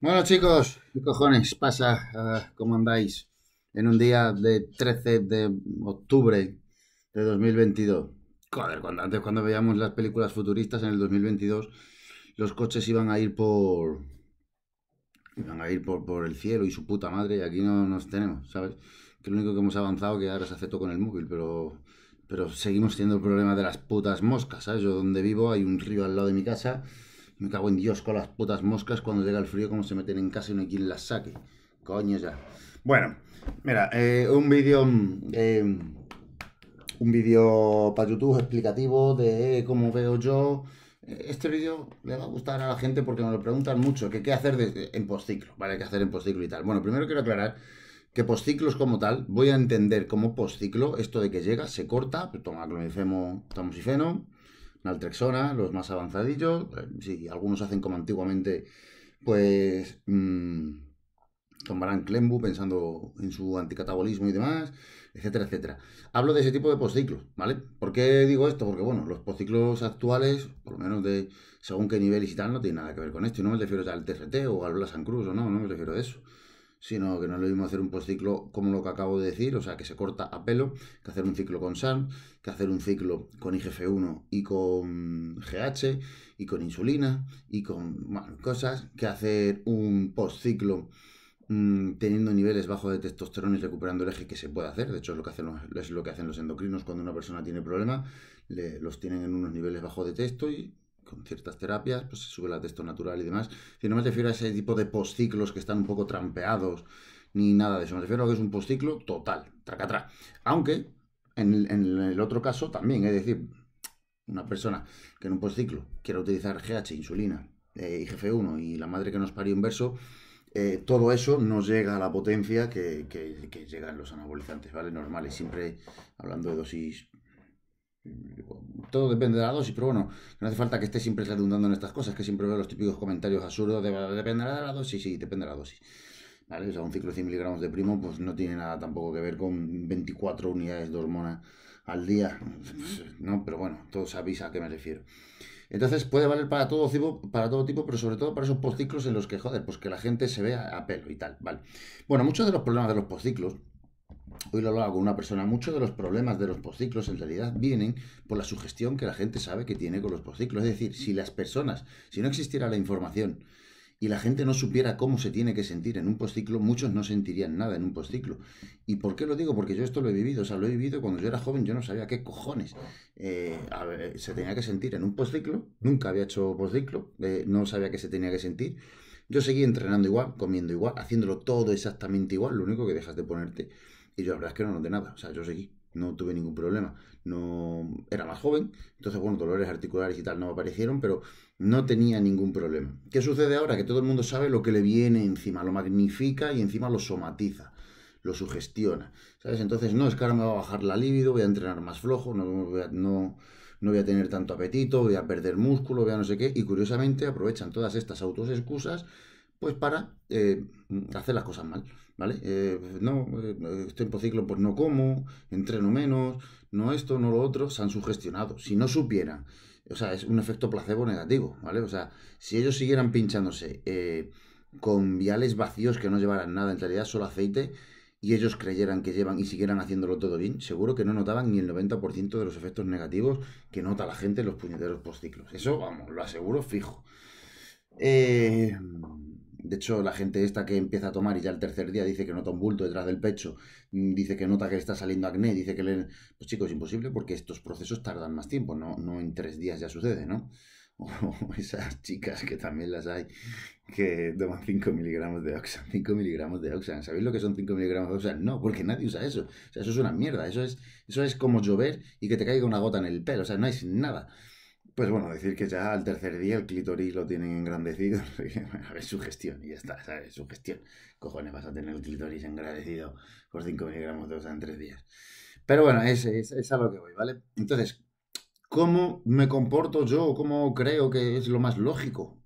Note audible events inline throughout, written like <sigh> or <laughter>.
Bueno chicos, ¿qué cojones pasa? ¿Cómo andáis? En un día de 13 de octubre de 2022. Joder, cuando, antes cuando veíamos las películas futuristas en el 2022, los coches iban a ir por... Iban a ir por, por el cielo y su puta madre y aquí no nos tenemos, ¿sabes? Que lo único que hemos avanzado que ahora se hace con el móvil, pero... Pero seguimos teniendo el problema de las putas moscas, ¿sabes? Yo donde vivo hay un río al lado de mi casa me cago en Dios con las putas moscas cuando llega el frío, como se meten en casa y no hay quien las saque. Coño ya. Bueno, mira, eh, un vídeo... Eh, un vídeo para YouTube explicativo de cómo veo yo este vídeo le va a gustar a la gente porque me lo preguntan mucho, que qué hacer en en postciclo, ¿vale? ¿Qué hacer en postciclo y tal? Bueno, primero quiero aclarar que postciclos como tal, voy a entender como postciclo esto de que llega, se corta, pues toma y tamoxifeno, Altrexona, los más avanzadillos, eh, si algunos hacen como antiguamente, pues mm, tomarán Clembu pensando en su anticatabolismo y demás, etcétera, etcétera. Hablo de ese tipo de postciclos, ¿vale? ¿Por qué digo esto? Porque, bueno, los postciclos actuales, por lo menos de según qué nivel y tal, no tienen nada que ver con esto. Y no me refiero al TRT o al San Cruz o no, no me refiero a eso sino que no lo mismo hacer un postciclo como lo que acabo de decir, o sea, que se corta a pelo, que hacer un ciclo con SAN, que hacer un ciclo con IGF-1 y con GH, y con insulina, y con cosas, que hacer un postciclo ciclo mm, teniendo niveles bajos de testosterona y recuperando el eje, que se puede hacer, de hecho es lo que hacen los, es lo que hacen los endocrinos cuando una persona tiene problemas, los tienen en unos niveles bajos de testo y con ciertas terapias, pues se sube la texto natural y demás. Si no me refiero a ese tipo de postciclos que están un poco trampeados ni nada de eso. Me refiero a lo que es un postciclo total, tracatrá. Aunque en el, otro caso también, es decir, una persona que en un postciclo quiera utilizar GH, insulina, eh, y IGF-1 y la madre que nos parió inverso, eh, todo eso no llega a la potencia que, que, que llegan los anabolizantes, ¿vale? Normales, siempre hablando de dosis todo depende de la dosis, pero bueno, no hace falta que esté siempre redundando en estas cosas, que siempre veo los típicos comentarios absurdos de dependerá de la dosis, sí, depende de la dosis. ¿Vale? O sea, un ciclo de 100 miligramos de primo pues no tiene nada tampoco que ver con 24 unidades de hormona al día, ¿no? Pero bueno, todos sabéis a qué me refiero. Entonces puede valer para todo tipo, para todo tipo, pero sobre todo para esos postciclos en los que, joder, pues que la gente se vea a pelo y tal, ¿vale? Bueno, muchos de los problemas de los postciclos Hoy lo hago con una persona. Muchos de los problemas de los postciclos en realidad vienen por la sugestión que la gente sabe que tiene con los postciclos. Es decir, si las personas, si no existiera la información y la gente no supiera cómo se tiene que sentir en un postciclo, muchos no sentirían nada en un postciclo. ¿Y por qué lo digo? Porque yo esto lo he vivido, o sea, lo he vivido cuando yo era joven, yo no sabía qué cojones eh, eh, se tenía que sentir en un postciclo, nunca había hecho postciclo, eh, no sabía qué se tenía que sentir. Yo seguí entrenando igual, comiendo igual, haciéndolo todo exactamente igual, lo único que dejas de ponerte y yo la verdad es que no noté nada, o sea, yo seguí, no tuve ningún problema. No, era más joven, entonces, bueno, dolores articulares y tal no aparecieron, pero no tenía ningún problema. ¿Qué sucede ahora? Que todo el mundo sabe lo que le viene encima, lo magnifica y encima lo somatiza lo sugestiona, ¿sabes? Entonces, no, es que ahora me va a bajar la libido, voy a entrenar más flojo, no voy a, no, voy a tener tanto apetito, voy a perder músculo, voy a no sé qué, y curiosamente aprovechan todas estas autos excusas pues para eh, hacer las cosas mal, ¿vale? Eh, no, eh, estoy en ciclo pues no como, entreno menos, no esto, no lo otro, se han sugestionado. Si no supieran, o sea, es un efecto placebo negativo, ¿vale? O sea, si ellos siguieran pinchándose con viales vacíos que no llevaran nada, en realidad solo aceite, y ellos creyeran que llevan y siguieran haciéndolo todo bien, seguro que no notaban ni el 90% de los efectos negativos que nota la gente en los puñeteros postciclos. Eso, vamos, lo aseguro fijo. Eh, de hecho, la gente esta que empieza a tomar y ya el tercer día dice que nota un bulto detrás del pecho, mm, dice que nota que le está saliendo acné, dice que le... Pues chicos, es imposible porque estos procesos tardan más tiempo, no, no en tres días ya sucede, ¿no? <laughs> O esas chicas que también las hay que toman 5 miligramos de Oxan, 5 <laughs> miligramos de Oxan. ¿Sabéis lo que son 5 miligramos de Oxan? No, porque nadie usa eso. O sea, eso es una mierda. Eso es, eso es como llover y que te caiga una gota en el pelo. O sea, no es nada. Pues bueno, decir que ya al tercer día el clítoris lo tienen engrandecido. <laughs> a ver, su gestión, y ya está, ¿sabes? Su gestión. Cojones, vas a tener el clítoris engrandecido por 5 miligramos de osa en 3 días. Pero bueno, es, es, es, a lo que voy, ¿vale? Entonces, ¿cómo me comporto yo? ¿Cómo creo que es lo más lógico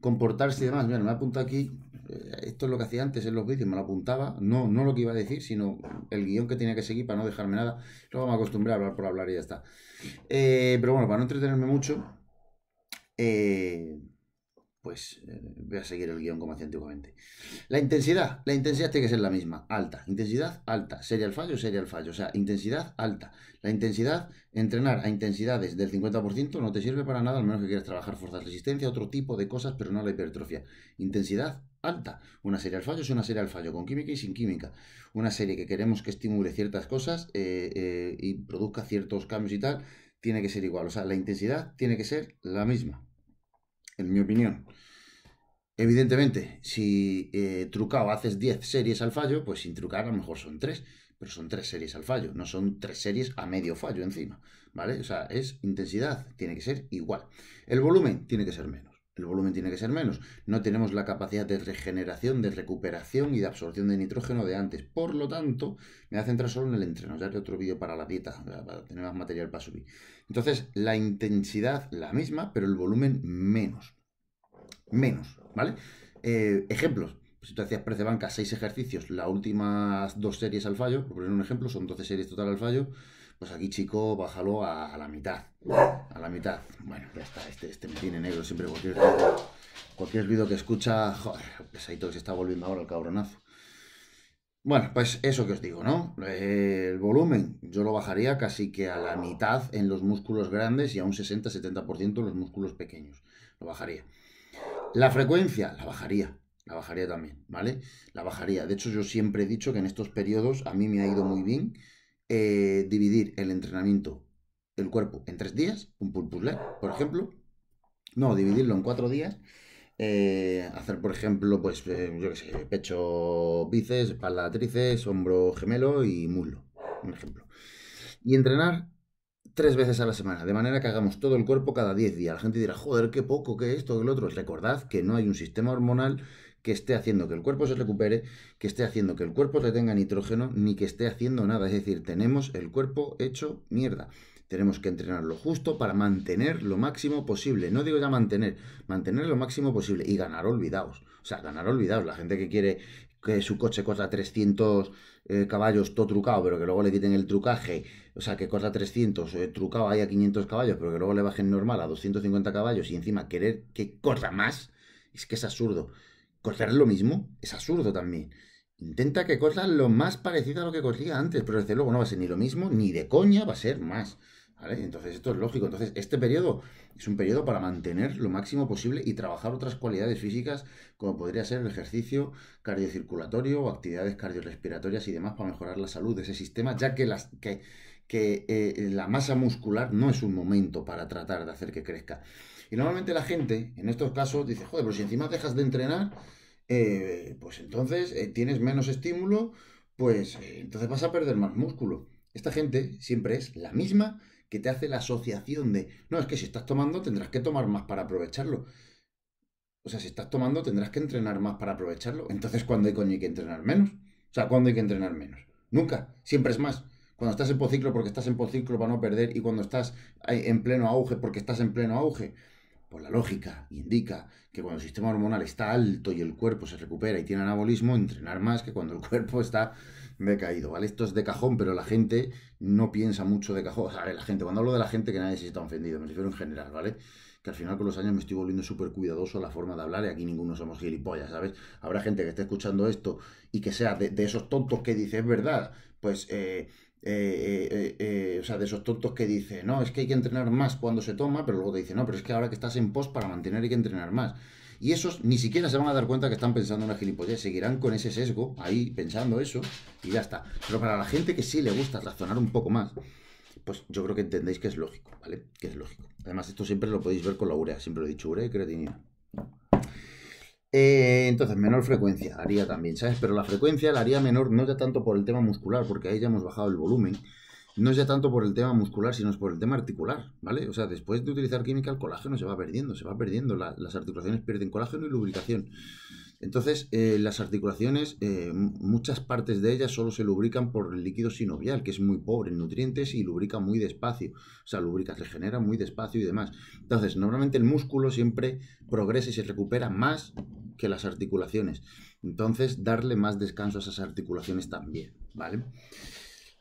comportarse y demás? Bueno, me apunto aquí eh, esto es lo que hacía antes en los vídeos, me lo apuntaba, no, no lo que iba a decir, sino el guión que tenía que seguir para no dejarme nada. Luego me acostumbré a hablar por hablar y ya está. Eh, pero bueno, para no entretenerme mucho, eh, pues voy a seguir el guión como hacía antiguamente. La intensidad, la intensidad tiene que ser la misma, alta. Intensidad alta, sería el fallo, sería el fallo. O sea, intensidad alta. La intensidad, entrenar a intensidades del 50% no te sirve para nada, al menos que quieras trabajar fuerza resistencia, otro tipo de cosas, pero no la hipertrofia. Intensidad alta. Una serie al fallo es una serie al fallo, con química y sin química. Una serie que queremos que estimule ciertas cosas eh, eh, y produzca ciertos cambios y tal, tiene que ser igual. O sea, la intensidad tiene que ser la misma, en mi opinión. Evidentemente, si eh, trucado haces 10 series al fallo, pues sin trucar a lo mejor son 3, pero son 3 series al fallo, no son 3 series a medio fallo encima, ¿vale? O sea, es intensidad, tiene que ser igual. El volumen tiene que ser menos el volumen tiene que ser menos. No tenemos la capacidad de regeneración, de recuperación y de absorción de nitrógeno de antes. Por lo tanto, me voy a centrar solo en el entreno. Ya haré otro vídeo para la dieta, para tener más material para subir. Entonces, la intensidad la misma, pero el volumen menos. Menos, ¿vale? Eh, ejemplos. Si tú hacías banca seis ejercicios, las últimas dos series al fallo, por poner un ejemplo, son 12 series total al fallo, pues aquí, chico, bájalo a, la mitad. A la mitad. Bueno, ya está, este, este, me tiene negro siempre cualquier, cualquier ruido que escucha. Joder, pesadito que se está volviendo ahora el cabronazo. Bueno, pues eso que os digo, ¿no? El volumen yo lo bajaría casi que a la mitad en los músculos grandes y a un 60-70% en los músculos pequeños. Lo bajaría. La frecuencia la bajaría. La bajaría también, ¿vale? La bajaría. De hecho, yo siempre he dicho que en estos periodos a mí me ha ido muy bien eh, dividir el entrenamiento el cuerpo en tres días, un pull por ejemplo. No, dividirlo en cuatro días. Eh, hacer, por ejemplo, pues, eh, yo qué sé, pecho, bíceps, espalda, tríceps, hombro gemelo y muslo, un ejemplo. Y entrenar tres veces a la semana, de manera que hagamos todo el cuerpo cada diez días. La gente dirá, joder, qué poco, qué esto, qué lo otro. Recordad que no hay un sistema hormonal que esté haciendo que el cuerpo se recupere, que esté haciendo que el cuerpo retenga nitrógeno, ni que esté haciendo nada. Es decir, tenemos el cuerpo hecho mierda. Tenemos que entrenarlo justo para mantener lo máximo posible. No digo ya mantener, mantener lo máximo posible y ganar olvidados. O sea, ganar olvidados. La gente que quiere que su coche corra 300 eh, caballos todo trucado, pero que luego le quiten el trucaje, o sea, que corra 300 eh, trucado ahí a 500 caballos, pero que luego le bajen normal a 250 caballos y encima querer que corra más, es que es absurdo cortar lo mismo es absurdo también. Intenta que corras lo más parecido a lo que corría antes, pero desde luego no va a ser ni lo mismo, ni de coña va a ser más. ¿Vale? Entonces esto es lógico. Entonces este periodo es un periodo para mantener lo máximo posible y trabajar otras cualidades físicas como podría ser el ejercicio cardiocirculatorio o actividades cardiorrespiratorias y demás para mejorar la salud de ese sistema, ya que, las, que, que eh, la masa muscular no es un momento para tratar de hacer que crezca. Y normalmente la gente, en estos casos, dice, joder, pero si encima dejas de entrenar, eh, pues entonces eh, tienes menos estímulo, pues eh, entonces vas a perder más músculo. Esta gente siempre es la misma que te hace la asociación de, no, es que si estás tomando tendrás que tomar más para aprovecharlo. O sea, si estás tomando tendrás que entrenar más para aprovecharlo. Entonces, ¿cuándo hay coño que entrenar menos? O sea, ¿cuándo hay que entrenar menos? Nunca, siempre es más. Cuando estás en pociclo porque estás en pociclo para no perder y cuando estás en pleno auge porque estás en pleno auge. Por la lógica indica que cuando el sistema hormonal está alto y el cuerpo se recupera y tiene anabolismo, entrenar más que cuando el <laughs> cuerpo está decaído, ¿vale? Esto es de cajón, pero la gente no piensa mucho de cajón. la gente, cuando hablo de la gente, que nadie se está ofendido, me refiero en general, ¿vale? Que al final con los años me estoy volviendo súper cuidadoso a la forma de hablar y aquí ninguno somos gilipollas, ¿sabes? Habrá gente que esté escuchando esto y que sea de, esos tontos que dice, es verdad, pues... Eh, eh, eh, eh, o sea, de esos tontos que dice, no, es que hay que entrenar más cuando se toma, pero luego te dice, no, pero es que ahora que estás en post para mantener hay que entrenar más. Y esos ni siquiera se van a dar cuenta que están pensando en una gilipollez, seguirán con ese sesgo ahí pensando eso y ya está. Pero para la gente que sí le gusta razonar un poco más, pues yo creo que entendéis que es lógico, ¿vale? Que es lógico. Además, esto siempre lo podéis ver con la urea, siempre lo he dicho, urea y creatinina. Eh, entonces, menor frecuencia haría también, ¿sabes? Pero la frecuencia la haría menor no ya tanto por el tema muscular, porque ahí ya hemos bajado el volumen, no es ya tanto por el tema muscular, sino por el tema articular, ¿vale? O sea, después de utilizar química, el colágeno se va perdiendo, se va perdiendo, las articulaciones pierden colágeno y lubricación. Entonces, eh, las articulaciones, eh, muchas partes de ellas solo se lubrican por el líquido sinovial, que es muy pobre en nutrientes y lubrica muy despacio. O sea, lubrica, se genera muy despacio y demás. Entonces, normalmente el músculo siempre progresa y se recupera más que las articulaciones. Entonces, darle más descanso a esas articulaciones también, ¿vale?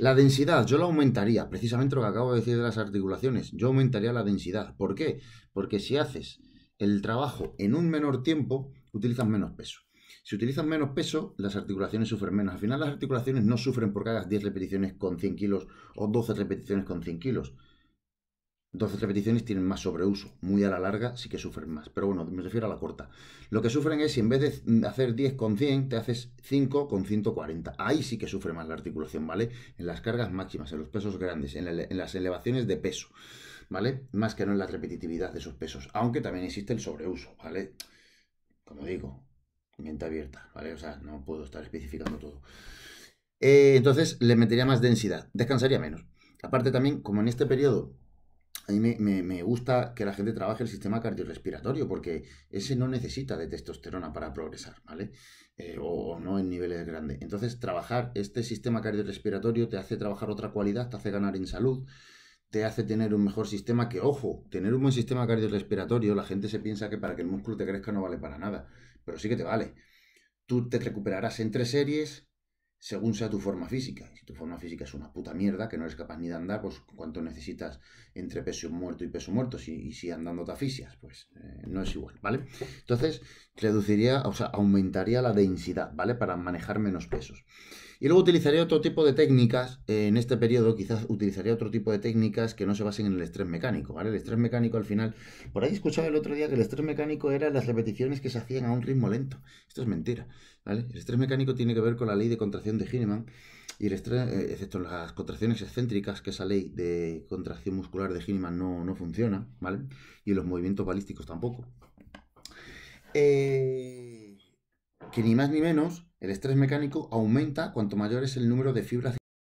La densidad, yo la aumentaría, precisamente lo que acabo de decir de las articulaciones, yo aumentaría la densidad. ¿Por qué? Porque si haces el trabajo en un menor tiempo, utilizas menos peso. Si utilizas menos peso, las articulaciones sufren menos. Al final las articulaciones no sufren porque hagas 10 repeticiones con 100 kilos o 12 repeticiones con 100 kilos 12 repeticiones tienen más sobreuso. Muy a la larga sí que sufren más. Pero bueno, me refiero a la corta. Lo que sufren es si en vez de hacer 10 con 100, te haces 5 con 140. Ahí sí que sufre más la articulación, ¿vale? En las cargas máximas, en los pesos grandes, en, las elevaciones de peso, ¿vale? Más que no en la repetitividad de esos pesos. Aunque también existe el sobreuso, ¿vale? Como digo, mente abierta, ¿vale? O sea, no puedo estar especificando todo. Eh, entonces le metería más densidad, descansaría menos. Aparte también, como en este periodo a mí me, gusta que la gente trabaje el sistema cardiorrespiratorio porque ese no necesita de testosterona para progresar, ¿vale? Eh, o, no en niveles grandes. Entonces, trabajar este sistema cardiorrespiratorio te hace trabajar otra cualidad, te hace ganar en salud, te hace tener un mejor sistema que, ojo, tener un buen sistema cardiorrespiratorio, la gente se piensa que para que el músculo te crezca no vale para nada, pero sí que te vale. Tú te recuperarás en tres series, según sea tu forma física. si tu forma física es una puta mierda, que no eres capaz ni de andar, pues cuánto necesitas entre peso muerto y peso muerto, si, y si andando te asfixias, pues eh, no es igual, ¿vale? Entonces, reduciría, o sea, aumentaría la densidad, ¿vale? Para manejar menos pesos. Y luego utilizaré otro tipo de técnicas, eh, en este periodo quizás utilizaría otro tipo de técnicas que no se basen en el estrés mecánico, ¿vale? El estrés mecánico al final, por ahí escuchaba el otro día que el estrés mecánico era las repeticiones que se hacían a un ritmo lento. Esto es mentira, ¿vale? El estrés mecánico tiene que ver con la ley de contracción de Hinemann. y el estrés, eh, excepto las contracciones excéntricas, que esa ley de contracción muscular de Hinemann no, no funciona, ¿vale? Y los movimientos balísticos tampoco. Eh, que ni más ni menos el estrés mecánico aumenta cuanto mayor es el número de fibras